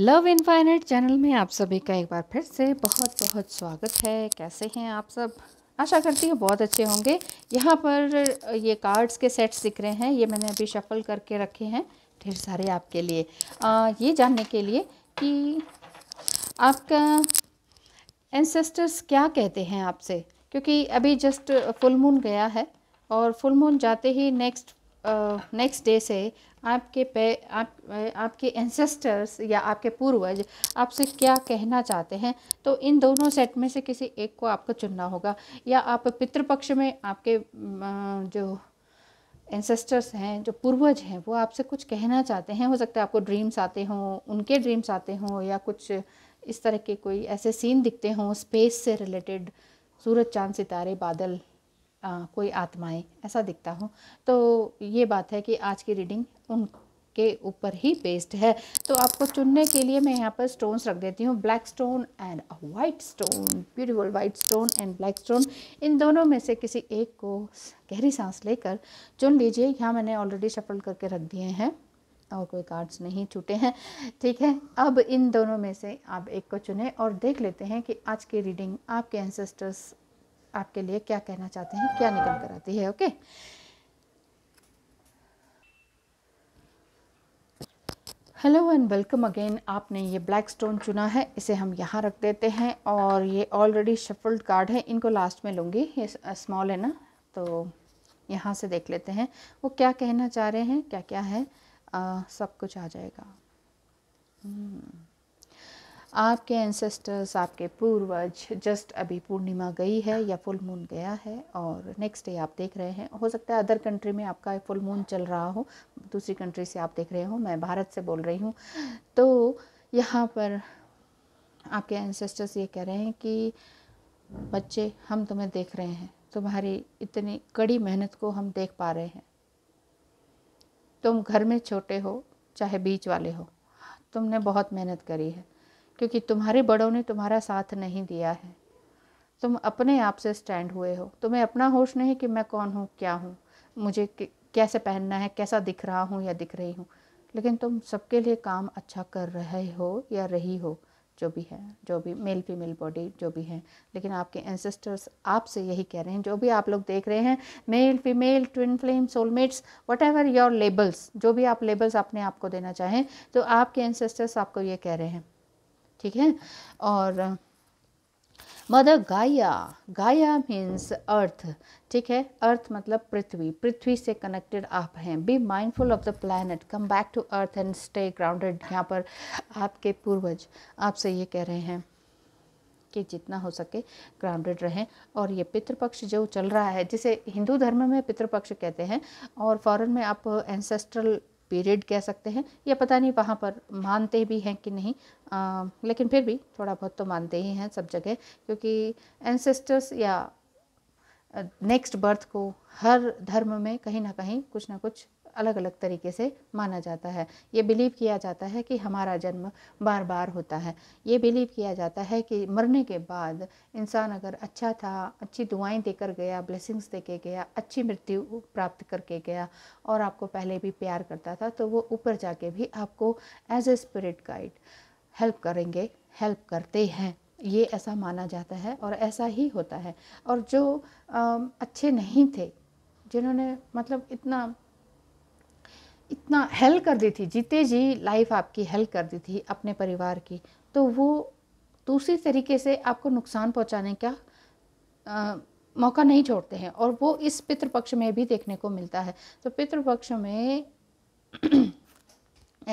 Love infinite channel में आप सभी का एक बार फिर से बहुत बहुत स्वागत है कैसे हैं आप सब आशा करती हूँ बहुत अच्छे होंगे यहाँ पर ये कार्ड्स के सेट्स दिख रहे हैं ये मैंने अभी शफल करके रखे हैं ढेर सारे आपके लिए आ, ये जानने के लिए कि आपका एंसेस्टर्स क्या कहते हैं आपसे क्योंकि अभी जस्ट फुल मून गया है और फुल मून जाते ही नेक्स्ट नेक्स्ट डे से आपके पे आप आपके एंसेस्टर्स या आपके पूर्वज आपसे क्या कहना चाहते हैं तो इन दोनों सेट में से किसी एक को आपको चुनना होगा या आप पितृपक्ष में आपके जो एंसेस्टर्स हैं जो पूर्वज हैं वो आपसे कुछ कहना चाहते हैं हो सकता है आपको ड्रीम्स आते हों उनके ड्रीम्स आते हों या कुछ इस तरह के कोई ऐसे सीन दिखते हों स्पेस से रिलेटेड सूरज चांद सितारे बादल आ, कोई आत्माएं ऐसा दिखता हो तो ये बात है कि आज की रीडिंग उन के ऊपर ही बेस्ड है तो आपको चुनने के लिए मैं यहाँ पर स्टोन्स रख देती हूँ black stone and white stone beautiful white stone and black stone इन दोनों में से किसी एक को गहरी सांस लेकर चुन लीजिए यहाँ मैंने ऑलरेडी शफल करके रख दिए हैं और कोई कार्ड्स नहीं छूटे हैं ठीक है अब इन दोनों में से आप एक को चुने और देख लेते हैं कि आज की रीडिंग आपके एंसेस्टर्स आपके लिए क्या कहना चाहते हैं क्या निकल कर आती है okay hello and welcome again आपने ये ब्लैक स्टोन चुना है इसे हम यहाँ रख देते हैं और ये ऑलरेडी शफल्ड कार्ड है इनको लास्ट में लूँगी ये स्मॉल है ना तो यहाँ से देख लेते हैं वो क्या कहना चाह रहे हैं क्या क्या है आ, सब कुछ आ जाएगा हम्म। आपके एंसेस्टर्स आपके पूर्वज जस्ट अभी पूर्णिमा गई है या फुल मून गया है और नेक्स्ट डे आप देख रहे हैं हो सकता है अदर कंट्री में आपका फुल मून चल रहा हो दूसरी कंट्री से आप देख रहे हो मैं भारत से बोल रही हूँ तो यहाँ पर आपके एंसेस्टर्स ये कह रहे हैं कि बच्चे हम तुम्हें देख रहे हैं तुम्हारी इतनी कड़ी मेहनत को हम देख पा रहे हैं तुम घर में छोटे हो चाहे बीच वाले हो तुमने बहुत मेहनत करी है क्योंकि तुम्हारे बड़ों ने तुम्हारा साथ नहीं दिया है तुम अपने आप से स्टैंड हुए हो तुम्हें अपना होश नहीं कि मैं कौन हूँ क्या हूँ मुझे कैसे पहनना है कैसा दिख रहा हूँ या दिख रही हूँ लेकिन तुम सबके लिए काम अच्छा कर रहे हो या रही हो जो भी है जो भी मेल फीमेल बॉडी जो भी है लेकिन आपके एंसेस्टर्स आपसे यही कह रहे हैं जो भी आप लोग देख रहे हैं male female twin flame soulmates whatever your labels जो भी आप लेबल्स अपने आप को देना चाहें तो आपके एंसेस्टर्स आपको ये कह रहे हैं ठीक है और मदर गाया गाया मीन्स अर्थ ठीक है अर्थ मतलब पृथ्वी पृथ्वी से कनेक्टेड आप हैं be mindful of the planet come back to earth and stay grounded यहाँ पर आपके पूर्वज आपसे ये कह रहे हैं कि जितना हो सके ग्राउंडेड रहें और ये पितृपक्ष जो चल रहा है जिसे हिंदू धर्म में पितृपक्ष कहते हैं और फॉरेन में आप एंसेस्ट्रल पीरियड कह सकते हैं या पता नहीं वहाँ पर मानते भी हैं कि नहीं आ, लेकिन फिर भी थोड़ा बहुत तो मानते ही हैं सब जगह क्योंकि एनसेस्टर्स या नेक्स्ट बर्थ को हर धर्म में कहीं ना कहीं कुछ ना कुछ अलग अलग तरीके से माना जाता है ये बिलीव किया जाता है कि हमारा जन्म बार बार होता है ये बिलीव किया जाता है कि मरने के बाद इंसान अगर अच्छा था अच्छी दुआएं देकर गया ब्लेसिंग्स दे के गया अच्छी मृत्यु प्राप्त करके गया और आपको पहले भी प्यार करता था तो वो ऊपर जाके भी आपको as a spirit guide help करेंगे हेल्प करते हैं ये ऐसा माना जाता है और ऐसा ही होता है और जो आ, अच्छे नहीं थे जिन्होंने मतलब इतना इतना हेल्प कर दी थी जीते जी लाइफ आपकी हेल्प कर दी थी अपने परिवार की तो वो दूसरी तरीके से आपको नुकसान पहुंचाने का आ, मौका नहीं छोड़ते हैं और वो इस पितृपक्ष में भी देखने को मिलता है तो पितृपक्ष में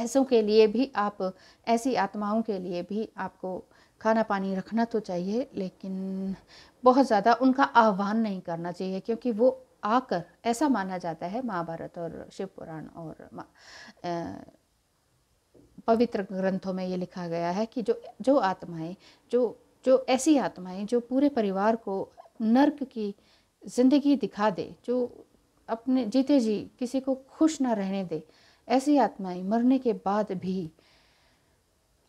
ऐसों के लिए भी आप ऐसी आत्माओं के लिए भी आपको खाना पानी रखना तो चाहिए लेकिन बहुत ज़्यादा उनका आह्वान नहीं करना चाहिए क्योंकि वो आकर ऐसा माना जाता है महाभारत और शिव पुराण और पवित्र ग्रंथों में ये लिखा गया है कि जो जो आत्माएं जो जो ऐसी आत्माएं जो पूरे परिवार को नर्क की जिंदगी दिखा दे जो अपने जीते जी किसी को खुश ना रहने दे ऐसी आत्माएं मरने के बाद भी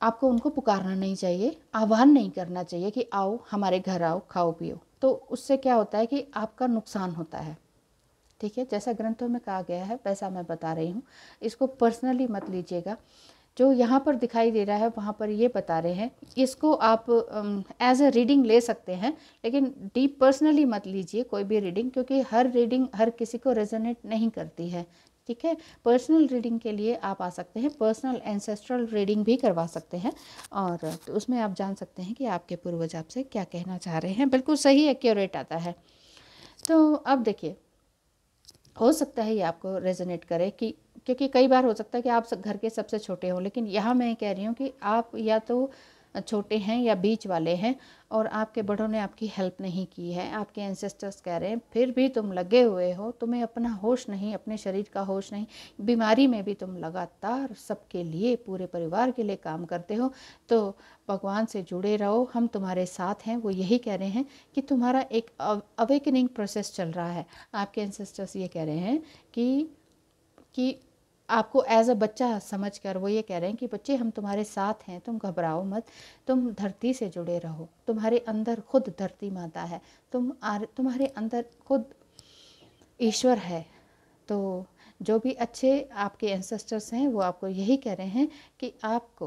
आपको उनको पुकारना नहीं चाहिए आह्वान नहीं करना चाहिए कि आओ हमारे घर आओ खाओ पियो तो उससे क्या होता है कि आपका नुकसान होता है ठीक है जैसा ग्रंथों में कहा गया है वैसा मैं बता रही हूँ इसको पर्सनली मत लीजिएगा जो यहाँ पर दिखाई दे रहा है वहाँ पर ये बता रहे हैं इसको आप एज अ रीडिंग ले सकते हैं लेकिन डीप पर्सनली मत लीजिए कोई भी रीडिंग क्योंकि हर रीडिंग हर किसी को रेजोनेट नहीं करती है ठीक है पर्सनल रीडिंग के लिए आप आ सकते हैं पर्सनल एंसेस्ट्रल रीडिंग भी करवा सकते हैं और तो उसमें आप जान सकते हैं कि आपके पूर्वज आपसे क्या कहना चाह रहे हैं बिल्कुल सही एक्यूरेट आता है तो अब देखिए हो सकता है ये आपको रेजोनेट करे कि क्योंकि कई बार हो सकता है कि आप घर के सबसे छोटे हों लेकिन यहाँ मैं कह रही हूँ कि आप या तो छोटे हैं या बीच वाले हैं और आपके बड़ों ने आपकी हेल्प नहीं की है आपके एंसेस्टर्स कह रहे हैं फिर भी तुम लगे हुए हो तुम्हें अपना होश नहीं अपने शरीर का होश नहीं बीमारी में भी तुम लगातार सबके लिए पूरे परिवार के लिए काम करते हो तो भगवान से जुड़े रहो हम तुम्हारे साथ हैं वो यही कह रहे हैं कि तुम्हारा एक अवेकनिंग प्रोसेस चल रहा है आपके एंसेस्टर्स ये कह रहे हैं कि कि आपको एज अ बच्चा समझ कर वो ये कह रहे हैं कि बच्चे हम तुम्हारे साथ हैं तुम घबराओ मत तुम धरती से जुड़े रहो तुम्हारे अंदर खुद धरती माता है तुम तुम्हारे अंदर खुद ईश्वर है तो जो भी अच्छे आपके एंसेस्टर्स हैं वो आपको यही कह रहे हैं कि आपको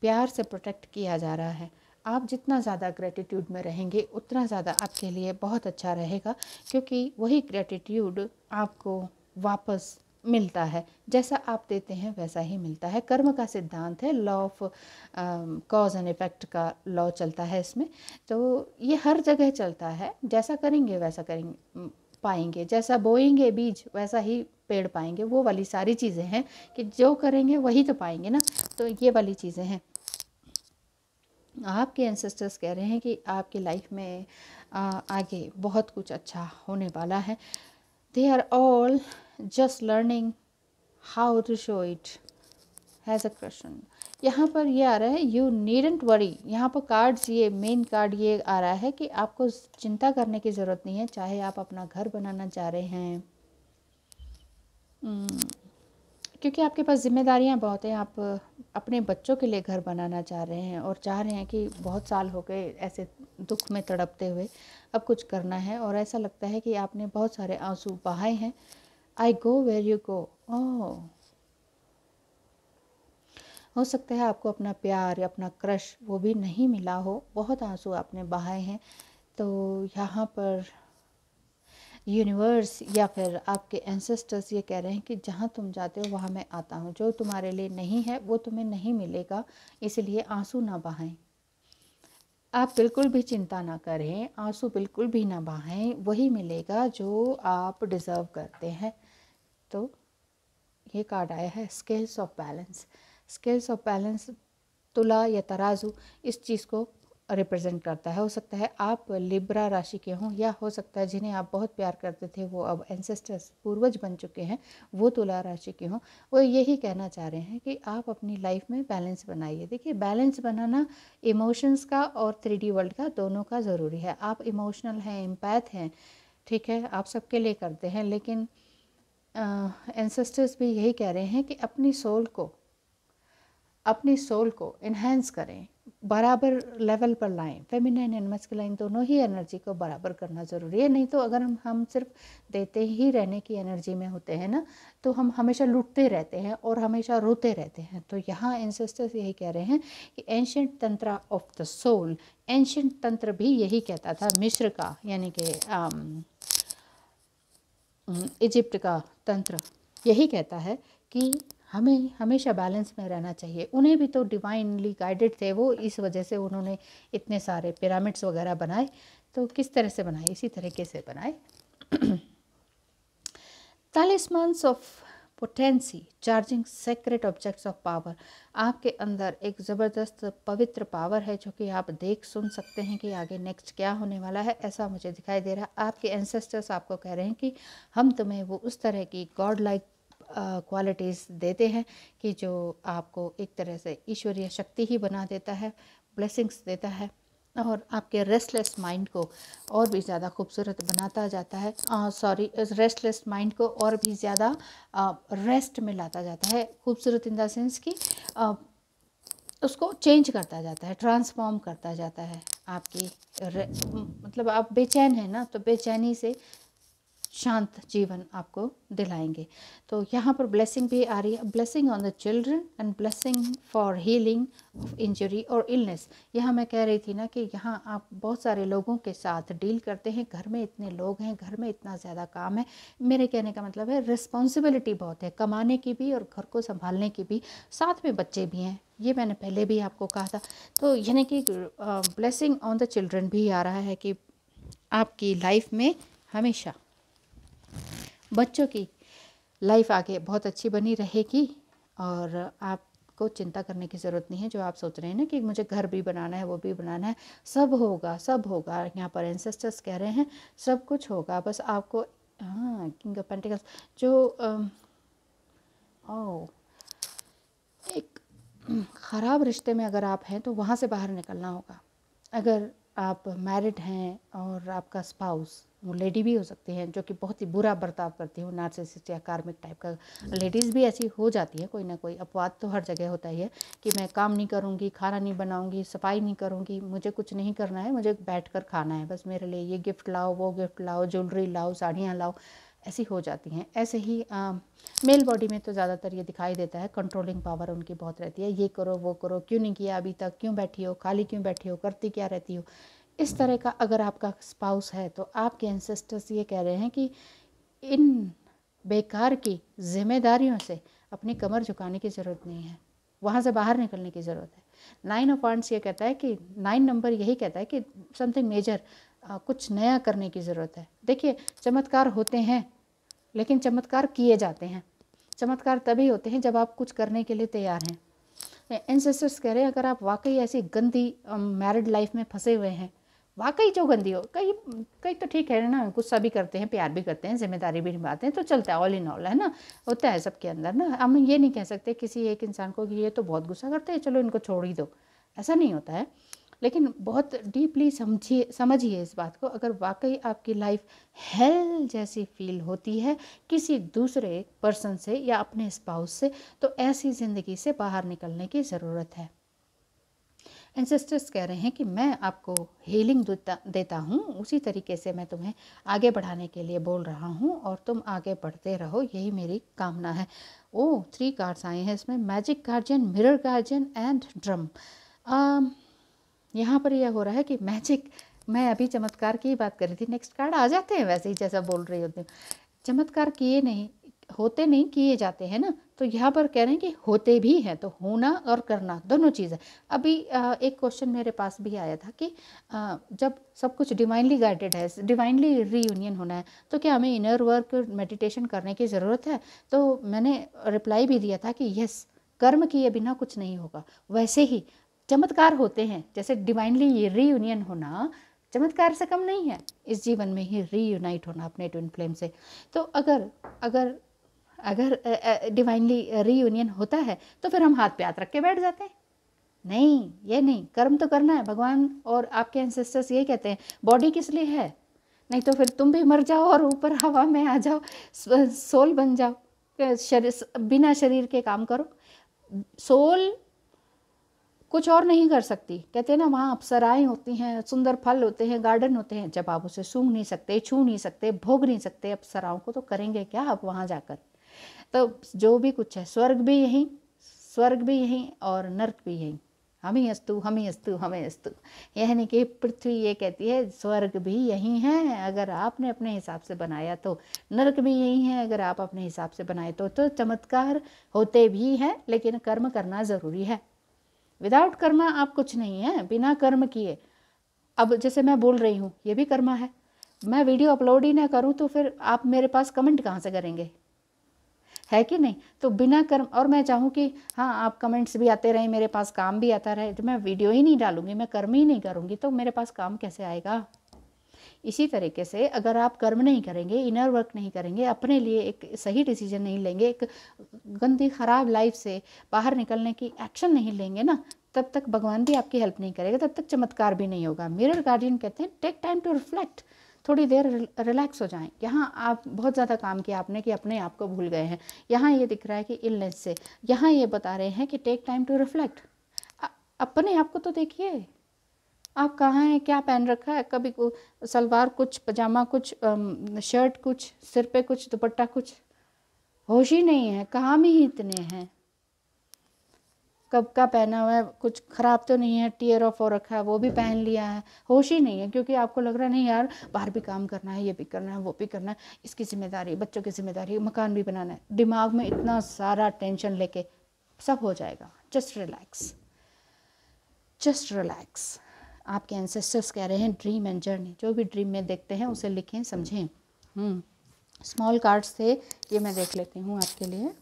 प्यार से प्रोटेक्ट किया जा रहा है आप जितना ज़्यादा ग्रेटिट्यूड में रहेंगे उतना ज़्यादा आपके लिए बहुत अच्छा रहेगा क्योंकि वही ग्रेटिट्यूड आपको वापस मिलता है जैसा आप देते हैं वैसा ही मिलता है कर्म का सिद्धांत है law of cause and effect का लॉ चलता है इसमें तो ये हर जगह चलता है जैसा करेंगे वैसा करेंगे पाएंगे जैसा बोएंगे बीज वैसा ही पेड़ पाएंगे वो वाली सारी चीज़ें हैं कि जो करेंगे वही तो पाएंगे ना तो ये वाली चीज़ें हैं आपके एंसेस्टर्स कह रहे हैं कि आपकी लाइफ में आ, आगे बहुत कुछ अच्छा होने वाला है they are all just learning how to show it has a question यहाँ पर ये आ रहा है यू नीडेंट वरी यहाँ पर कार्ड्स ये मेन कार्ड ये आ रहा है कि आपको चिंता करने की ज़रूरत नहीं है चाहे आप अपना घर बनाना चाह रहे हैं hmm. क्योंकि आपके पास जिम्मेदारियां बहुत हैं आप अपने बच्चों के लिए घर बनाना चाह रहे हैं और चाह रहे हैं कि बहुत साल हो गए ऐसे दुख में तड़पते हुए अब कुछ करना है और ऐसा लगता है कि आपने बहुत सारे आंसू बहाए हैं आई गो वेर यू गो ओ हो सकता है आपको अपना प्यार या अपना क्रश वो भी नहीं मिला हो बहुत आंसू आपने बहाए हैं तो यहाँ पर यूनिवर्स या फिर आपके एंसेस्टर्स ये कह रहे हैं कि जहाँ तुम जाते हो वहाँ मैं आता हूँ जो तुम्हारे लिए नहीं है वो तुम्हें नहीं मिलेगा इसलिए आंसू ना बहाएं आप बिल्कुल भी चिंता ना करें आंसू बिल्कुल भी ना बहाएं वही मिलेगा जो आप डिज़र्व करते हैं तो ये कार्ड आया है scales of balance scales of balance तुला या तराजू इस चीज़ को रिप्रेजेंट करता है हो सकता है आप लिब्रा राशि के हों या हो सकता है जिन्हें आप बहुत प्यार करते थे वो अब एंसेस्टर्स पूर्वज बन चुके हैं वो तुला राशि के हों वो यही कहना चाह रहे हैं कि आप अपनी लाइफ में बैलेंस बनाइए देखिए बैलेंस बनाना इमोशंस का और थ्री वर्ल्ड का दोनों का ज़रूरी है आप इमोशनल हैं एम्पैथ हैं ठीक है आप सबके लिए करते हैं लेकिन एंसेस्टर्स भी यही कह रहे हैं कि अपनी सोल को अपनी सोल को इन्हेंस करें बराबर लेवल पर लाएं फेमिनाइन एंड मस्कुलाइन दोनों ही एनर्जी को बराबर करना ज़रूरी है नहीं तो अगर हम हम सिर्फ देते ही रहने की एनर्जी में होते हैं ना तो हम हमेशा लुटते रहते हैं और हमेशा रोते रहते हैं तो यहाँ एंसेस्टर्स यही कह रहे हैं कि ancient tantra of the soul ancient तंत्र भी यही कहता था मिश्र का यानी कि इजिप्ट um, का तंत्र यही कहता है कि हमें हमेशा बैलेंस में रहना चाहिए उन्हें भी तो डिवाइनली गाइडेड थे वो इस वजह से उन्होंने इतने सारे पिरामिड्स वगैरह बनाए तो किस तरह से बनाए इसी तरीके से बनाए talismans of potency charging sacred objects of power आपके अंदर एक ज़बरदस्त पवित्र पावर है जो कि आप देख सुन सकते हैं कि आगे नेक्स्ट क्या होने वाला है ऐसा मुझे दिखाई दे रहा है आपके एंसेस्टर्स आपको कह रहे हैं कि हम तुम्हें वो उस तरह की गॉड लाइक क्वालिटीज़ देते हैं कि जो आपको एक तरह से ईश्वरीय शक्ति ही बना देता है ब्लेसिंग्स देता है और आपके रेस्टलेस माइंड को और भी ज़्यादा खूबसूरत बनाता जाता है सॉरी रेस्टलेस माइंड को और भी ज़्यादा रेस्ट में लाता जाता है खूबसूरत इन देंस कि उसको चेंज करता जाता है ट्रांसफॉर्म करता जाता है आपकी मतलब आप बेचैन है ना तो बेचैनी से शांत जीवन आपको दिलाएंगे तो यहाँ पर ब्लेसिंग भी आ रही है blessing on the children and blessing for healing of injury और इलनेस यहाँ मैं कह रही थी ना कि यहाँ आप बहुत सारे लोगों के साथ डील करते हैं घर में इतने लोग हैं घर में इतना ज़्यादा काम है मेरे कहने का मतलब है रिस्पॉन्सिबिलिटी बहुत है कमाने की भी और घर को संभालने की भी साथ में बच्चे भी हैं ये मैंने पहले भी आपको कहा था तो यानी कि ब्लेसिंग ऑन द चिल्ड्रन भी आ रहा है कि आपकी लाइफ में हमेशा बच्चों की लाइफ आगे बहुत अच्छी बनी रहेगी और आपको चिंता करने की ज़रूरत नहीं है जो आप सोच रहे हैं ना कि मुझे घर भी बनाना है वो भी बनाना है सब होगा सब होगा यहाँ पर एंसेस्टर्स कह रहे हैं सब कुछ होगा बस आपको हाँ किंग ऑफ पेंटिकल्स जो ओ oh, एक ख़राब रिश्ते में अगर आप हैं तो वहाँ से बाहर निकलना होगा अगर आप मैरिड हैं और आपका स्पाउस वो लेडी भी हो सकती हैं जो कि बहुत ही बुरा बर्ताव करती हो नार्सिसिस्ट या कार्मिक टाइप का लेडीज़ भी ऐसी हो जाती है कोई ना कोई अपवाद तो हर जगह होता ही है कि मैं काम नहीं करूँगी खाना नहीं बनाऊँगी सफाई नहीं करूँगी मुझे कुछ नहीं करना है मुझे बैठ कर खाना है बस मेरे लिए ये गिफ्ट लाओ वो गिफ्ट लाओ ज्वेलरी लाओ साड़ियाँ लाओ ऐसी हो जाती हैं ऐसे ही आ, मेल बॉडी में तो ज़्यादातर ये दिखाई देता है कंट्रोलिंग पावर उनकी बहुत रहती है ये करो वो करो क्यों नहीं किया अभी तक क्यों बैठी हो खाली क्यों बैठी हो करती क्या रहती हो इस तरह का अगर आपका स्पाउस है तो आपके एंसेस्टर्स ये कह रहे हैं कि इन बेकार की जिम्मेदारियों से अपनी कमर झुकाने की ज़रूरत नहीं है वहाँ से बाहर निकलने की ज़रूरत है नाइन ऑफ पॉइंट्स ये कहता है कि नाइन नंबर यही कहता है कि समथिंग मेजर कुछ नया करने की ज़रूरत है देखिए चमत्कार होते हैं लेकिन चमत्कार किए जाते हैं चमत्कार तभी होते हैं जब आप कुछ करने के लिए तैयार हैं एनसेस्टर्स कह रहे हैं अगर आप वाकई ऐसी गंदी मैरिड लाइफ में फंसे हुए हैं वाकई चौगंदी हो कई कई तो ठीक है ना गुस्सा भी करते हैं प्यार भी करते हैं जिम्मेदारी भी निभाते हैं तो चलता है ऑल इन ऑल है ना होता है सबके अंदर ना हम ये नहीं कह सकते किसी एक इंसान को कि ये तो बहुत गुस्सा करते हैं चलो इनको छोड़ ही दो ऐसा नहीं होता है लेकिन बहुत डीपली समझिए समझिए इस बात को अगर वाकई आपकी लाइफ हेल जैसी फील होती है किसी दूसरे पर्सन से या अपने स्पाउस से तो ऐसी ज़िंदगी से बाहर निकलने की ज़रूरत है एंसेस्टर्स कह रहे हैं कि मैं आपको हीलिंग देता हूँ उसी तरीके से मैं तुम्हें आगे बढ़ाने के लिए बोल रहा हूँ और तुम आगे बढ़ते रहो यही मेरी कामना है ओ थ्री कार्ड्स आए हैं इसमें magic guardian mirror guardian and drum यहाँ पर यह हो रहा है कि मैजिक मैं अभी चमत्कार की बात कर रही थी नेक्स्ट कार्ड आ जाते हैं वैसे ही जैसा बोल रही होती हूँ चमत्कार किए नहीं होते नहीं किए जाते हैं ना तो यहाँ पर कह रहे हैं कि होते भी हैं तो होना और करना दोनों चीज़ें अभी एक क्वेश्चन मेरे पास भी आया था कि जब सब कुछ डिवाइनली गाइडेड है डिवाइनली रीयूनियन होना है तो क्या हमें इनर वर्क मेडिटेशन करने की ज़रूरत है तो मैंने रिप्लाई भी दिया था कि यस कर्म किए बिना कुछ नहीं होगा वैसे ही चमत्कार होते हैं जैसे डिवाइनली रीयूनियन होना चमत्कार से कम नहीं है इस जीवन में ही रीयूनाइट होना अपने ट्विन फ्लेम से तो अगर अगर अगर डिवाइनली रीयूनियन होता है तो फिर हम हाथ पे हाथ रख के बैठ जाते हैं नहीं ये नहीं कर्म तो करना है भगवान और आपके एंसेस्टर्स ये कहते हैं बॉडी किस लिए है नहीं तो फिर तुम भी मर जाओ और ऊपर हवा में आ जाओ सोल बन जाओ शरीर बिना शरीर के काम करो सोल कुछ और नहीं कर सकती कहते हैं ना वहाँ अप्सराएं होती हैं सुंदर फल होते हैं गार्डन होते हैं जब आप उसे सूंघ नहीं सकते छू नहीं सकते भोग नहीं सकते अप्सराओं को तो करेंगे क्या आप वहाँ जाकर तो जो भी कुछ है स्वर्ग भी यहीं स्वर्ग भी यहीं और नर्क भी यहीं हम ही अस्तु हम ही अस्तु हमें अस्तु यानी कि पृथ्वी ये कहती है स्वर्ग भी यहीं है अगर आपने अपने हिसाब से बनाया तो नरक भी यही है अगर आप अपने हिसाब से बनाए तो तो चमत्कार होते भी हैं लेकिन कर्म करना ज़रूरी है विदाउट कर्म आप कुछ नहीं है बिना कर्म किए अब जैसे मैं बोल रही हूँ ये भी कर्मा है मैं वीडियो अपलोड ही ना करूँ तो फिर आप मेरे पास कमेंट कहाँ से करेंगे है कि नहीं तो बिना कर्म और मैं चाहूँ कि हाँ आप कमेंट्स भी आते रहे मेरे पास काम भी आता रहे तो मैं वीडियो ही नहीं डालूंगी मैं कर्म ही नहीं करूँगी तो मेरे पास काम कैसे आएगा इसी तरीके से अगर आप कर्म नहीं करेंगे इनर वर्क नहीं करेंगे अपने लिए एक सही डिसीजन नहीं लेंगे एक गंदी ख़राब लाइफ से बाहर निकलने की एक्शन नहीं लेंगे ना तब तक भगवान भी आपकी हेल्प नहीं करेगा तब तक चमत्कार भी नहीं होगा मिरर गार्डियन कहते हैं टेक टाइम टू रिफ्लेक्ट थोड़ी देर रिलैक्स हो जाएं यहाँ आप बहुत ज़्यादा काम किया आपने कि अपने आप को भूल गए हैं यहाँ ये दिख रहा है कि इलनेस से यहाँ ये बता रहे हैं कि टेक टाइम टू रिफ्लेक्ट अपने आप को तो देखिए आप कहाँ हैं क्या पहन रखा है कभी सलवार कुछ पजामा कुछ शर्ट कुछ सिर पे कुछ दुपट्टा कुछ होश ही नहीं है काम ही इतने हैं कब का पहना हुआ है कुछ ख़राब तो नहीं है टीयर ऑफ हो रखा है वो भी पहन लिया है होश ही नहीं है क्योंकि आपको लग रहा है नहीं यार बाहर भी काम करना है ये भी करना है वो भी करना है इसकी जिम्मेदारी बच्चों की जिम्मेदारी मकान भी बनाना है दिमाग में इतना सारा टेंशन लेके सब हो जाएगा जस्ट रिलैक्स जस्ट रिलैक्स आपके एंसेस्टर्स कह रहे हैं ड्रीम एंड जर्नी जो भी ड्रीम में देखते हैं उसे लिखें समझें स्मॉल हम्म, कार्ड्स थे ये मैं देख लेती हूँ आपके लिए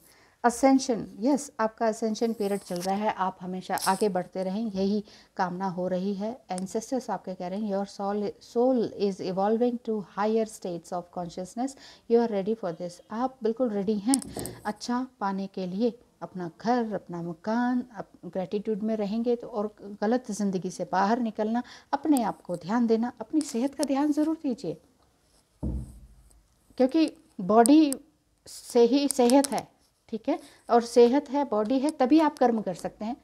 असेंशन यस आपका असेंशन पीरियड चल रहा है आप हमेशा आगे बढ़ते रहें यही कामना हो रही है एनसेस्टर्स आपके कह रहे हैं your soul soul is evolving to higher states of consciousness you are ready for this आप बिल्कुल रेडी हैं अच्छा पाने के लिए अपना घर अपना मकान अप ग्रेटिट्यूड में रहेंगे तो और गलत ज़िंदगी से बाहर निकलना अपने आप को ध्यान देना अपनी सेहत का ध्यान ज़रूर दीजिए क्योंकि बॉडी से ही सेहत है ठीक है और सेहत है बॉडी है तभी आप कर्म कर सकते हैं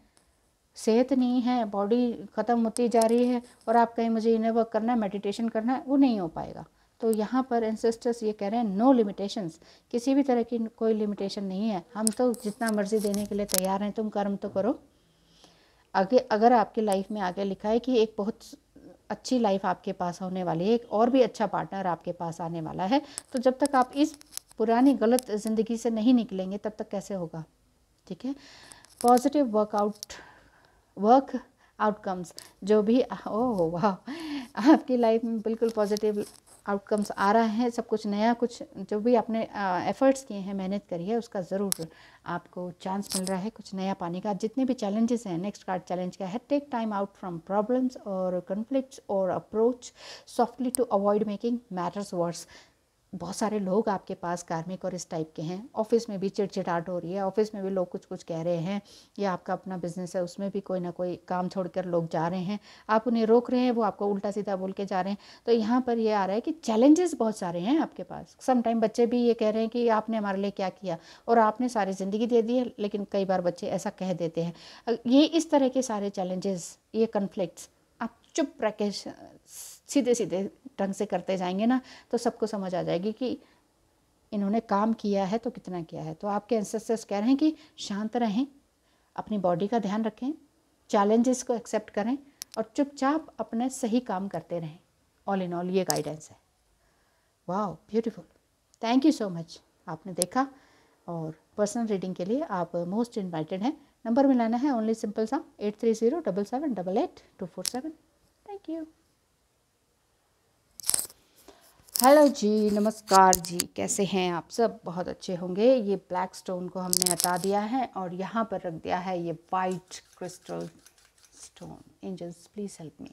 सेहत नहीं है बॉडी ख़त्म होती जा रही है और आप कहीं मुझे इन्हें वर्क करना है मेडिटेशन करना है वो नहीं हो पाएगा तो यहाँ पर एंसेस्टर्स ये कह रहे हैं नो लिमिटेशंस किसी भी तरह की कोई लिमिटेशन नहीं है हम तो जितना मर्जी देने के लिए तैयार हैं तुम कर्म तो करो आगे अगर आपकी लाइफ में आगे लिखा है कि एक बहुत अच्छी लाइफ आपके पास होने वाली है एक और भी अच्छा पार्टनर आपके पास आने वाला है तो जब तक आप इस पुरानी गलत ज़िंदगी से नहीं निकलेंगे तब तक कैसे होगा ठीक है पॉजिटिव वर्कआउट वर्क आउटकम्स जो भी ओ वाह आपकी लाइफ में बिल्कुल पॉजिटिव आउटकम्स आ रहा है सब कुछ नया कुछ जो भी आपने एफर्ट्स किए हैं मेहनत करी है उसका ज़रूर आपको चांस मिल रहा है कुछ नया पाने का जितने भी चैलेंजेस हैं नेक्स्ट कार्ड चैलेंज का है take time out from problems और कन्फ्लिक्ट और approach softly to avoid making matters worse बहुत सारे लोग आपके पास कार्मिक और इस टाइप के हैं ऑफिस में भी चिड़चिड़ाहट हो रही है ऑफिस में भी लोग कुछ कुछ कह रहे हैं या आपका अपना बिजनेस है उसमें भी कोई ना कोई काम छोड़कर लोग जा रहे हैं आप उन्हें रोक रहे हैं वो आपको उल्टा सीधा बोल के जा रहे हैं तो यहाँ पर ये आ रहा है कि चैलेंजेस बहुत सारे हैं आपके पास समटाइम बच्चे भी ये कह रहे हैं कि आपने हमारे लिए क्या किया और आपने सारी ज़िंदगी दे दी है लेकिन कई बार बच्चे ऐसा कह देते हैं ये इस तरह के सारे चैलेंजेस ये कन्फ्लिक्ट आप चुप रह के सीधे सीधे ढंग से करते जाएंगे ना तो सबको समझ आ जाएगी कि इन्होंने काम किया है तो कितना किया है तो आपके एंसेस्टर्स कह रहे हैं कि शांत रहें अपनी बॉडी का ध्यान रखें चैलेंजेस को एक्सेप्ट करें और चुपचाप अपने सही काम करते रहें ऑल इन ऑल ये गाइडेंस है वाह beautiful thank you so much आपने देखा और पर्सनल रीडिंग के लिए आप मोस्ट इन्वाइटेड हैं नंबर मिलाना है ओनली सिंपल सा eight three zero double seven double eight two four seven thank you hello जी नमस्कार जी कैसे हैं आप सब बहुत अच्छे होंगे ये ब्लैक स्टोन को हमने हटा दिया है और यहाँ पर रख दिया है ये white crystal stone angels please help me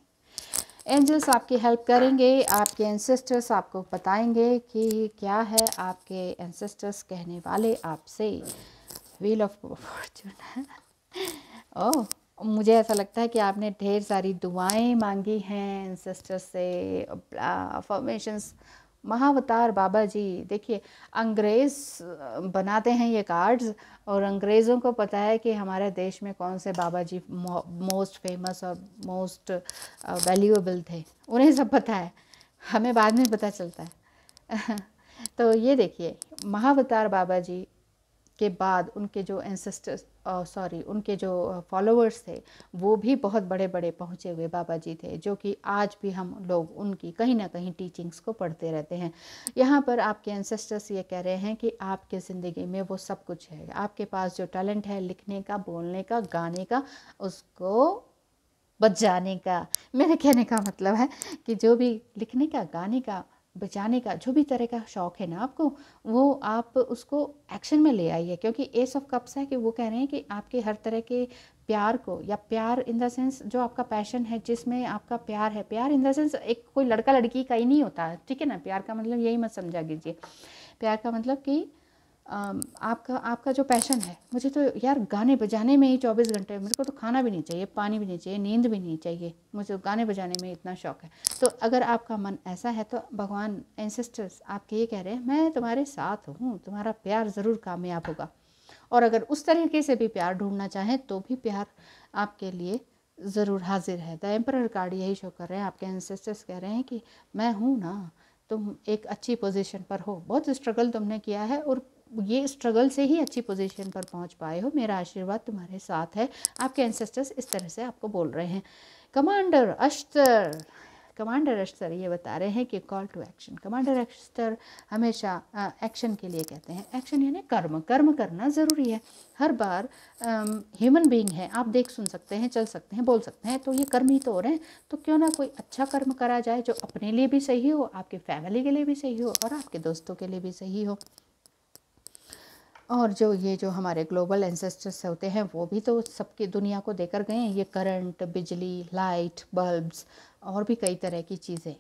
angels आपकी हेल्प करेंगे आपके एंसेस्टर्स आपको बताएंगे कि क्या है आपके एंसेस्टर्स कहने वाले आपसे व्हील ऑफ फॉर्चून ओह मुझे ऐसा लगता है कि आपने ढेर सारी दुआएं मांगी हैं एंसेस्टर से अफॉर्मेशंस महावतार बाबा जी देखिए अंग्रेज़ बनाते हैं ये कार्ड्स और अंग्रेज़ों को पता है कि हमारे देश में कौन से बाबा जी मोस्ट फेमस और मोस्ट वैल्यूएबल थे उन्हें सब पता है हमें बाद में पता चलता है तो ये देखिए महावतार बाबा जी के बाद उनके जो एंसेस्टर्स सॉरी उनके जो फॉलोअर्स थे वो भी बहुत बड़े बड़े पहुँचे हुए बाबा जी थे जो कि आज भी हम लोग उनकी कहीं ना कहीं टीचिंग्स को पढ़ते रहते हैं यहाँ पर आपके एंसेस्टर्स ये कह रहे हैं कि आपके ज़िंदगी में वो सब कुछ है आपके पास जो टैलेंट है लिखने का बोलने का गाने का उसको बच जाने का मेरे कहने का मतलब है कि जो भी लिखने का गाने का बचाने का जो भी तरह का शौक़ है ना आपको वो आप उसको एक्शन में ले आइए क्योंकि एस ऑफ कप्स है कि वो कह रहे हैं कि आपके हर तरह के प्यार को या प्यार इन द सेंस जो आपका पैशन है जिसमें आपका प्यार है प्यार इन द सेंस एक कोई लड़का लड़की का ही नहीं होता ठीक है ना प्यार का मतलब यही मत समझा कीजिए प्यार का मतलब कि आपका आपका जो पैशन है मुझे तो यार गाने बजाने में ही चौबीस घंटे मेरे को तो खाना भी नहीं चाहिए पानी भी नहीं चाहिए नींद भी नहीं चाहिए मुझे तो गाने बजाने में इतना शौक है तो अगर आपका मन ऐसा है तो भगवान एंसेस्टर्स आपके ये कह रहे हैं मैं तुम्हारे साथ हूँ तुम्हारा प्यार ज़रूर कामयाब होगा और अगर उस तरीके से भी प्यार ढूंढना चाहें तो भी प्यार आपके लिए ज़रूर हाजिर है द एम्पर कार्ड यही शो कर रहे हैं आपके एंसेस्टर्स कह रहे हैं कि मैं हूँ ना तुम एक अच्छी पोजीशन पर हो बहुत स्ट्रगल तुमने किया है और ये स्ट्रगल से ही अच्छी पोजीशन पर पहुंच पाए हो मेरा आशीर्वाद तुम्हारे साथ है आपके एंसेस्टर्स इस तरह से आपको बोल रहे हैं कमांडर अश्तर कमांडर अश्तर ये बता रहे हैं कि call to action commander Ashtar हमेशा एक्शन के लिए कहते हैं एक्शन यानी कर्म कर्म करना ज़रूरी है हर बार ह्यूमन बीइंग है आप देख सुन सकते हैं चल सकते हैं बोल सकते हैं तो ये कर्म ही तो हो रहे हैं तो क्यों ना कोई अच्छा कर्म करा जाए जो अपने लिए भी सही हो आपके फैमिली के लिए भी सही हो और आपके दोस्तों के लिए भी सही हो और जो ये जो हमारे ग्लोबल एंसेस्टर्स होते हैं वो भी तो सबकी दुनिया को देकर गए हैं ये करंट बिजली लाइट बल्ब्स और भी कई तरह की चीज़ें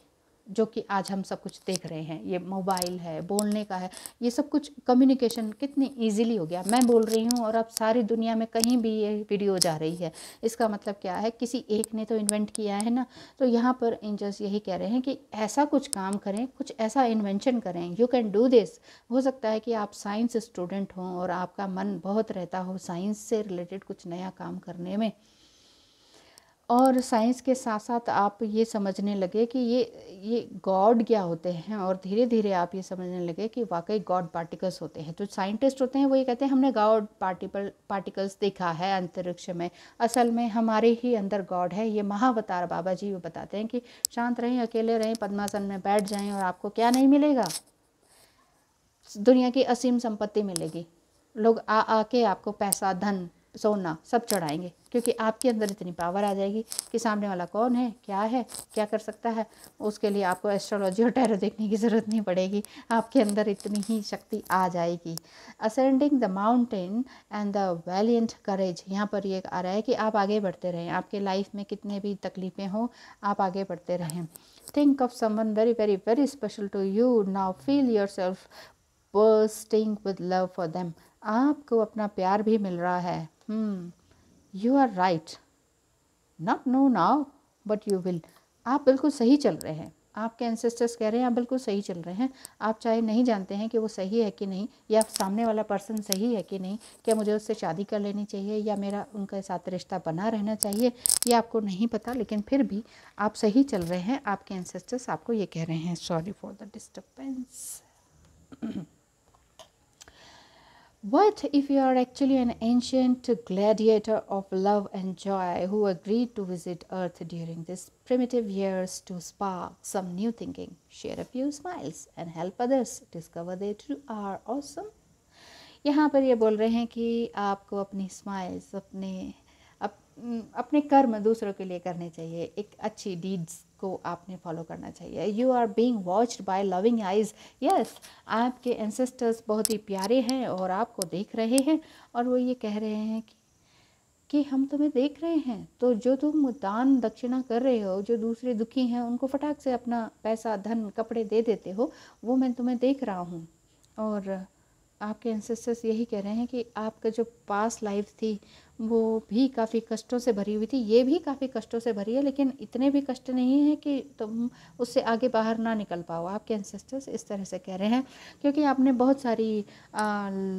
जो कि आज हम सब कुछ देख रहे हैं ये मोबाइल है बोलने का है ये सब कुछ कम्युनिकेशन कितनी इजीली हो गया मैं बोल रही हूँ और अब सारी दुनिया में कहीं भी ये वीडियो जा रही है इसका मतलब क्या है किसी एक ने तो इन्वेंट किया है ना तो यहाँ पर इंजर्स यही कह रहे हैं कि ऐसा कुछ काम करें कुछ ऐसा इन्वेंशन करें यू कैन डू दिस हो सकता है कि आप साइंस स्टूडेंट हों और आपका मन बहुत रहता हो साइंस से रिलेटेड कुछ नया काम करने में और साइंस के साथ साथ आप ये समझने लगे कि ये ये गॉड क्या होते हैं और धीरे धीरे आप ये समझने लगे कि वाकई गॉड पार्टिकल्स होते हैं जो साइंटिस्ट होते हैं वो ये कहते हैं हमने गॉड पार्टिकल पार्टिकल्स देखा है अंतरिक्ष में असल में हमारे ही अंदर गॉड है ये महावतार बाबा जी वो बताते हैं कि शांत रहें अकेले रहें पद्मासन में बैठ जाएं और आपको क्या नहीं मिलेगा दुनिया की असीम संपत्ति मिलेगी लोग आ आके आपको पैसा धन सोना सब चढ़ाएंगे क्योंकि आपके अंदर इतनी पावर आ जाएगी कि सामने वाला कौन है क्या है क्या कर सकता है उसके लिए आपको एस्ट्रोलॉजी और टैरो देखने की ज़रूरत नहीं पड़ेगी आपके अंदर इतनी ही शक्ति आ जाएगी ascending the mountain and the valiant courage यहाँ पर ये आ रहा है कि आप आगे बढ़ते रहें आपके लाइफ में कितने भी तकलीफ़ें हों आप आगे बढ़ते रहें think of someone very very very special to you now feel yourself bursting with love for them आपको अपना प्यार भी मिल रहा है Hmm, you are right not no now but you will आप बिल्कुल सही चल रहे हैं आपके एंसेस्टर्स कह रहे हैं आप बिल्कुल सही चल रहे हैं आप चाहे नहीं जानते हैं कि वो सही है कि नहीं या सामने वाला पर्सन सही है कि नहीं क्या मुझे उससे शादी कर लेनी चाहिए या मेरा उनके साथ रिश्ता बना रहना चाहिए ये आपको नहीं पता लेकिन फिर भी आप सही चल रहे हैं आपके एंसेस्टर्स आपको ये कह रहे हैं sorry for the disturbance What if you are actually an ancient gladiator of love and joy who agreed to visit Earth during these primitive years to spark some new thinking, share a few smiles, and help others discover they too are awesome? यहाँ पर ये बोल रहे हैं कि आपको अपनी smiles अपने अपने कर्म दूसरों के लिए करने चाहिए एक अच्छी डीड्स को आपने फॉलो करना चाहिए you are being watched by loving eyes yes आपके एंसेस्टर्स बहुत ही प्यारे हैं और आपको देख रहे हैं और वो ये कह रहे हैं कि कि हम तुम्हें देख रहे हैं तो जो तुम दान दक्षिणा कर रहे हो जो दूसरे दुखी हैं उनको फटाक से अपना पैसा धन कपड़े दे देते हो वो मैं तुम्हें देख रहा हूँ और आपके एंसेस्टर्स यही कह रहे हैं कि आपका जो पास लाइफ थी वो भी काफ़ी कष्टों से भरी हुई थी ये भी काफ़ी कष्टों से भरी है लेकिन इतने भी कष्ट नहीं है कि तुम उससे आगे बाहर ना निकल पाओ आपके एंसेस्टर्स इस तरह से कह रहे हैं क्योंकि आपने बहुत सारी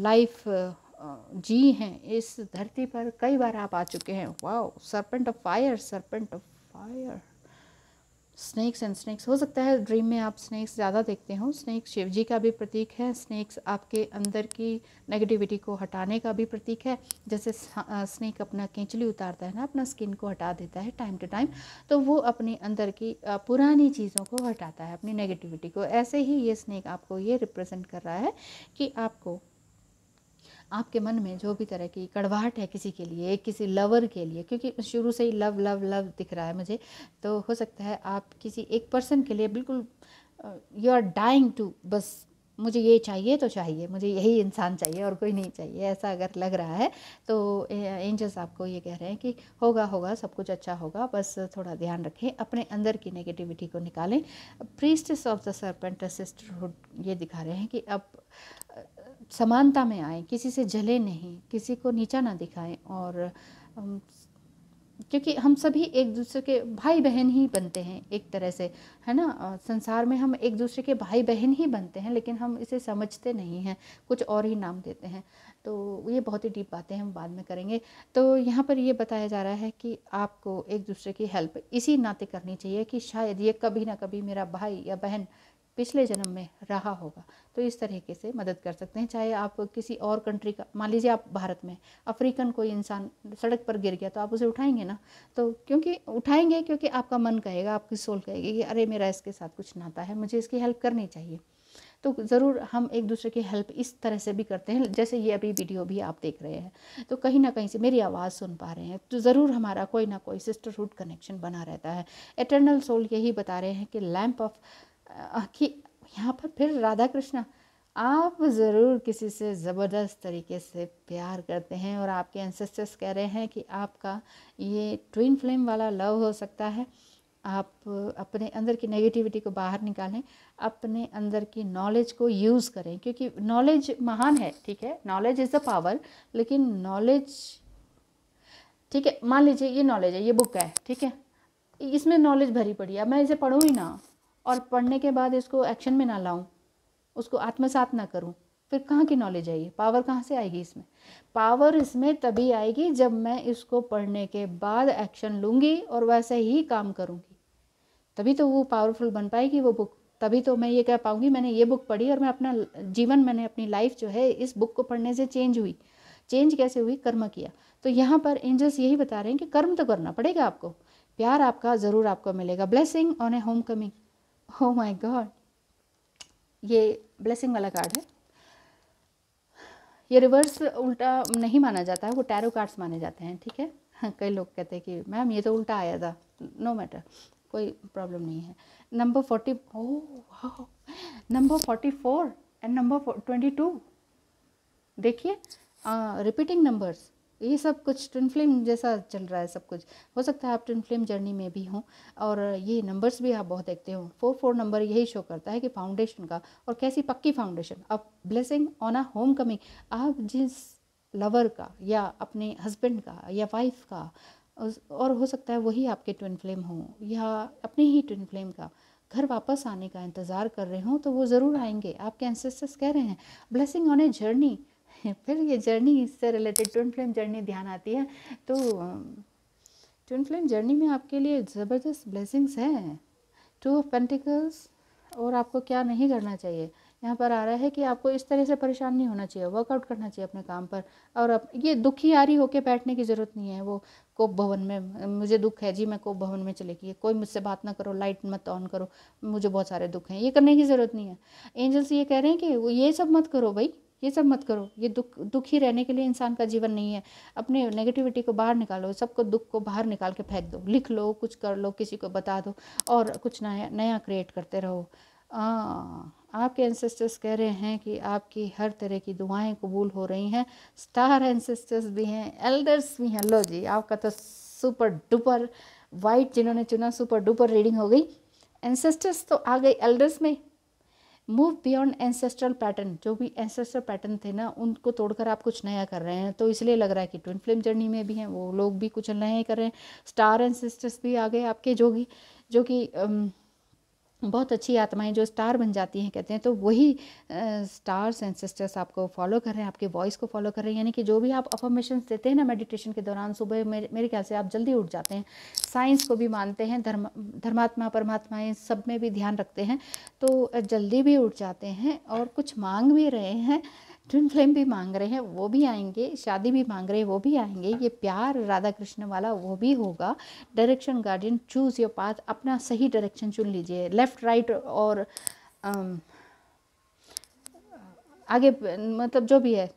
लाइफ जी हैं इस धरती पर कई बार आप आ चुके हैं wow serpent of fire serpent of fire snakes and snakes हो सकता है ड्रीम में आप स्नेक्स ज़्यादा देखते हो स्नेक्स शिव जी का भी प्रतीक है स्नेक्स आपके अंदर की नेगेटिविटी को हटाने का भी प्रतीक है जैसे स्नेक अपना केंचली उतारता है ना अपना स्किन को हटा देता है टाइम टू टाइम तो वो अपने अंदर की पुरानी चीज़ों को हटाता है अपनी नेगेटिविटी को ऐसे ही ये स्नेक आपको ये रिप्रेजेंट कर रहा है कि आपको आपके मन में जो भी तरह की कड़वाहट है किसी के लिए किसी लवर के लिए क्योंकि शुरू से ही लव लव लव दिख रहा है मुझे तो हो सकता है आप किसी एक पर्सन के लिए बिल्कुल यू आर डाइंग टू बस मुझे ये चाहिए तो चाहिए मुझे यही इंसान चाहिए और कोई नहीं चाहिए ऐसा अगर लग रहा है तो एंजल्स आपको ये कह रहे हैं कि होगा होगा सब कुछ अच्छा होगा बस थोड़ा ध्यान रखें अपने अंदर की नेगेटिविटी को निकालें priestess of the serpent sisterhood ये दिखा रहे हैं कि अब समानता में आए किसी से जले नहीं किसी को नीचा ना दिखाएं और क्योंकि हम सभी एक दूसरे के भाई बहन ही बनते हैं एक तरह से है ना संसार में हम एक दूसरे के भाई बहन ही बनते हैं लेकिन हम इसे समझते नहीं हैं कुछ और ही नाम देते हैं तो ये बहुत ही डीप बातें हम बाद में करेंगे तो यहाँ पर ये बताया जा रहा है कि आपको एक दूसरे की हेल्प इसी नाते करनी चाहिए कि शायद ये कभी ना कभी मेरा भाई या बहन पिछले जन्म में रहा होगा तो इस तरीके से मदद कर सकते हैं चाहे आप किसी और कंट्री का मान लीजिए आप भारत में अफ्रीकन कोई इंसान सड़क पर गिर गया तो आप उसे उठाएंगे ना तो क्योंकि उठाएंगे क्योंकि आपका मन कहेगा आपकी सोल कहेगी कि अरे मेरा इसके साथ कुछ नाता है मुझे इसकी हेल्प करनी चाहिए तो ज़रूर हम एक दूसरे की हेल्प इस तरह से भी करते हैं जैसे ये अभी वीडियो भी आप देख रहे हैं तो कहीं ना कहीं से मेरी आवाज़ सुन पा रहे हैं तो ज़रूर हमारा कोई ना कोई सिस्टरहुड कनेक्शन बना रहता है एटर्नल सोल यही बता रहे हैं कि लैम्प ऑफ कि यहाँ पर फिर राधा कृष्ण आप ज़रूर किसी से ज़बरदस्त तरीके से प्यार करते हैं और आपके एंसेस्टर्स कह रहे हैं कि आपका ये ट्विन फ्लेम वाला लव हो सकता है आप अपने अंदर की नेगेटिविटी को बाहर निकालें अपने अंदर की नॉलेज को यूज़ करें क्योंकि नॉलेज महान है ठीक है नॉलेज इज़ द पावर लेकिन नॉलेज ठीक है मान लीजिए ये नॉलेज है ये बुक है ठीक है इसमें नॉलेज भरी पड़ी है मैं इसे पढ़ूँ ही ना और पढ़ने के बाद इसको एक्शन में ना लाऊं उसको आत्मसात ना करूं फिर कहाँ की नॉलेज आएगी पावर कहाँ से आएगी इसमें पावर इसमें तभी आएगी जब मैं इसको पढ़ने के बाद एक्शन लूँगी और वैसे ही काम करूँगी तभी तो वो पावरफुल बन पाएगी वो बुक तभी तो मैं ये कह पाऊँगी मैंने ये बुक पढ़ी और मैं अपना जीवन मैंने अपनी लाइफ जो है इस बुक को पढ़ने से चेंज हुई चेंज कैसे हुई कर्म किया तो यहाँ पर एंजल्स यही बता रहे हैं कि कर्म तो करना पड़ेगा आपको प्यार आपका ज़रूर आपको मिलेगा blessing on a homecoming oh my god ये ब्लेसिंग वाला कार्ड है ये रिवर्स उल्टा नहीं माना जाता है वो टैरो कार्ड्स माने जाते हैं ठीक है हाँ, कई लोग कहते हैं कि मैम ये तो उल्टा आया था नो मैटर कोई प्रॉब्लम नहीं है number forty oh number forty four and number twenty two देखिए रिपीटिंग नंबर्स ये सब कुछ ट्विन फ्लेम जैसा चल रहा है सब कुछ हो सकता है आप ट्विन फ्लेम जर्नी में भी हों और ये नंबर्स भी आप बहुत देखते हो फोर फोर नंबर यही शो करता है कि फाउंडेशन का और कैसी पक्की फाउंडेशन अब blessing on a homecoming आप जिस लवर का या अपने हस्बैंड का या वाइफ का और हो सकता है वही आपके ट्विन फ्लेम हो या अपने ही ट्विन फ्लेम का घर वापस आने का इंतज़ार कर रहे हों तो वो ज़रूर आएंगे आपके एंसेस्टर्स कह रहे हैं ब्लेसिंग ऑन ए जर्नी फिर ये जर्नी इससे रिलेटेड ट्विन फ्लेम जर्नी ध्यान आती है तो ट्विन um, फ्लेम जर्नी में आपके लिए ज़बरदस्त ब्लेसिंग्स हैं टू ऑफ पेंटिकल्स और आपको क्या नहीं करना चाहिए यहाँ पर आ रहा है कि आपको इस तरह से परेशान नहीं होना चाहिए वर्कआउट करना चाहिए अपने काम पर और अब ये दुखी रही होके बैठने की ज़रूरत नहीं है वो कोप भवन में मुझे दुख है जी मैं कोप भवन में चले गई कोई मुझसे बात ना करो लाइट मत ऑन करो मुझे बहुत सारे दुख हैं ये करने की ज़रूरत नहीं है एंजल्स ये कह रहे हैं कि ये सब मत करो भाई ये सब मत करो ये दुख दुखी रहने के लिए इंसान का जीवन नहीं है अपने नेगेटिविटी को बाहर निकालो सबको दुख को बाहर निकाल के फेंक दो लिख लो कुछ कर लो किसी को बता दो और कुछ नया नया क्रिएट करते रहो आ, हाँ, आपके एंसेस्टर्स कह रहे हैं कि आपकी हर तरह की दुआएं कबूल हो रही हैं स्टार एंसेस्टर्स भी हैं एल्डर्स भी हैं लो जी आपका तो सुपर डुपर वाइट जिन्होंने चुना सुपर डुपर रीडिंग हो गई एंसेस्टर्स तो आ गए एल्डर्स में मूव बियॉन्ड एंसेस्ट्रल पैटर्न जो भी एंसेस्ट्रल पैटर्न थे ना उनको तोड़कर आप कुछ नया कर रहे हैं तो इसलिए लग रहा है कि ट्विन फिल्म जर्नी में भी हैं वो लोग भी कुछ नया कर रहे हैं स्टार एंसेस्टर्स भी आ गए आपके जो कि जो कि बहुत अच्छी आत्माएं जो स्टार बन जाती हैं कहते हैं तो वही स्टार्स एंड सिस्टर्स आपको फॉलो कर रहे हैं आपके वॉइस को फॉलो कर रहे हैं यानी कि जो भी आप अफॉर्मेशन देते हैं ना मेडिटेशन के दौरान सुबह मेरे मेरे ख्याल से आप जल्दी उठ जाते हैं साइंस को भी मानते हैं धर्म धर्मात्मा परमात्माएँ सब में भी ध्यान रखते हैं तो जल्दी भी उठ जाते हैं और कुछ मांग भी रहे हैं ट्विन फ्लेम भी मांग रहे हैं वो भी आएंगे शादी भी मांग रहे हैं वो भी आएंगे ये प्यार राधा कृष्ण वाला वो भी होगा direction guardian choose your path अपना सही डायरेक्शन चुन लीजिए लेफ़्ट राइट और आगे मतलब जो भी है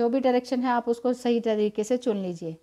जो भी डायरेक्शन है आप उसको सही तरीके से चुन लीजिए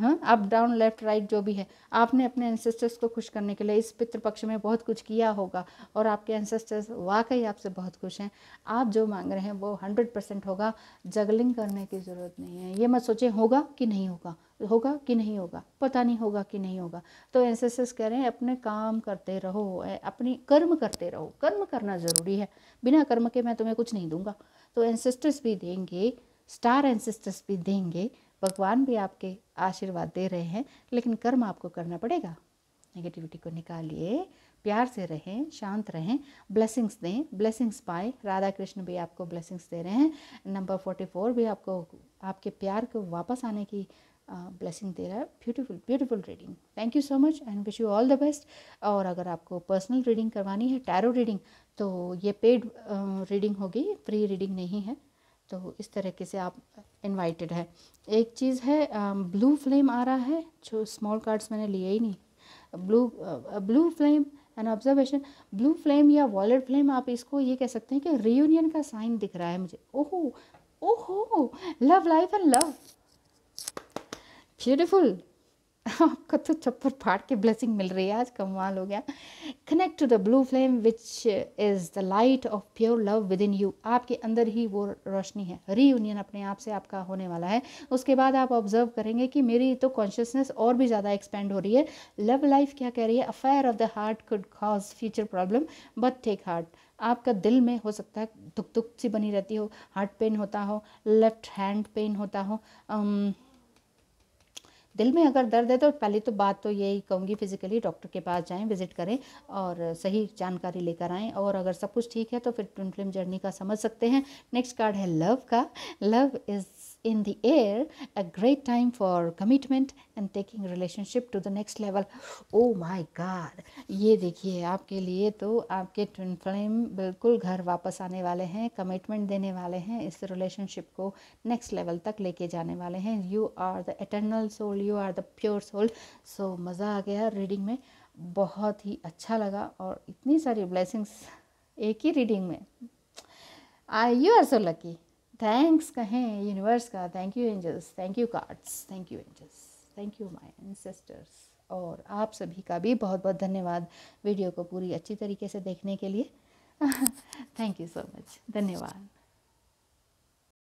हाँ अप डाउन लेफ्ट राइट जो भी है आपने अपने एंसेस्टर्स को खुश करने के लिए इस पितृपक्ष पक्ष में बहुत कुछ किया होगा और आपके एंसेस्टर्स वाकई आपसे बहुत खुश हैं आप जो मांग रहे हैं वो हंड्रेड परसेंट होगा जगलिंग करने की ज़रूरत नहीं है ये मत सोचें होगा कि नहीं होगा होगा कि नहीं होगा पता नहीं होगा कि नहीं होगा तो एंसेस्टर्स कह रहे हैं अपने काम करते रहो अपनी कर्म करते रहो कर्म करना ज़रूरी है बिना कर्म के मैं तुम्हें कुछ नहीं दूंगा तो एंसेस्टर्स भी देंगे स्टार एंसेस्टर्स भी देंगे भगवान भी आपके आशीर्वाद दे रहे हैं लेकिन कर्म आपको करना पड़ेगा नेगेटिविटी को निकालिए प्यार से रहें शांत रहें ब्लेसिंग्स दें ब्लेसिंग्स पाएँ राधा कृष्ण भी आपको ब्लेसिंग्स दे रहे हैं नंबर फोर्टी फोर भी आपको आपके प्यार को वापस आने की ब्लेसिंग दे रहा है beautiful beautiful reading thank you so much and wish you all the best और अगर आपको पर्सनल रीडिंग करवानी है टैरो रीडिंग तो ये पेड रीडिंग होगी फ्री रीडिंग नहीं है तो इस तरीके से आप इनवाइटेड है एक चीज़ है ब्लू फ्लेम आ रहा है जो स्मॉल कार्ड्स मैंने लिए ही नहीं blue blue flame an observation blue flame या वॉलेट फ्लेम आप इसको ये कह सकते हैं कि रियूनियन का साइन दिख रहा है मुझे ओहो ओहो love life and love beautiful आपको तो चप्पर फाड़ के ब्लेसिंग मिल रही है आज कमाल हो गया connect to the blue flame which is the light of pure love within you आपके अंदर ही वो रोशनी है रीयूनियन अपने आप से आपका होने वाला है उसके बाद आप ऑब्जर्व करेंगे कि मेरी तो कॉन्शियसनेस और भी ज़्यादा एक्सपेंड हो रही है लव लाइफ क्या कह रही है affair of the heart could cause future problem but take heart आपका दिल में हो सकता है दुख दुख सी बनी रहती हो हार्ट पेन होता हो लेफ्ट हैंड पेन होता हो um, दिल में अगर दर्द है तो पहले तो बात तो यही कहूँगी फिजिकली डॉक्टर के पास जाएं विजिट करें और सही जानकारी लेकर आएँ और अगर सब कुछ ठीक है तो फिर ट्विन फिल्म जर्नी का समझ सकते हैं नेक्स्ट कार्ड है लव का love is in the air a great time for commitment and taking relationship to the next level oh my god ये देखिए आपके लिए तो आपके ट्विन फ्लेम बिल्कुल घर वापस आने वाले हैं कमिटमेंट देने वाले हैं इस रिलेशनशिप को नेक्स्ट लेवल तक लेके जाने वाले हैं you are the eternal soul you are the pure soul so मज़ा आ गया रीडिंग में बहुत ही अच्छा लगा और इतनी सारी ब्लेसिंग्स एक ही रीडिंग में आई you are so lucky thanks कहें यूनिवर्स का thank you angels thank you cards thank you angels thank you my ancestors और आप सभी का भी बहुत बहुत धन्यवाद वीडियो को पूरी अच्छी तरीके से देखने के लिए थैंक यू सो मच धन्यवाद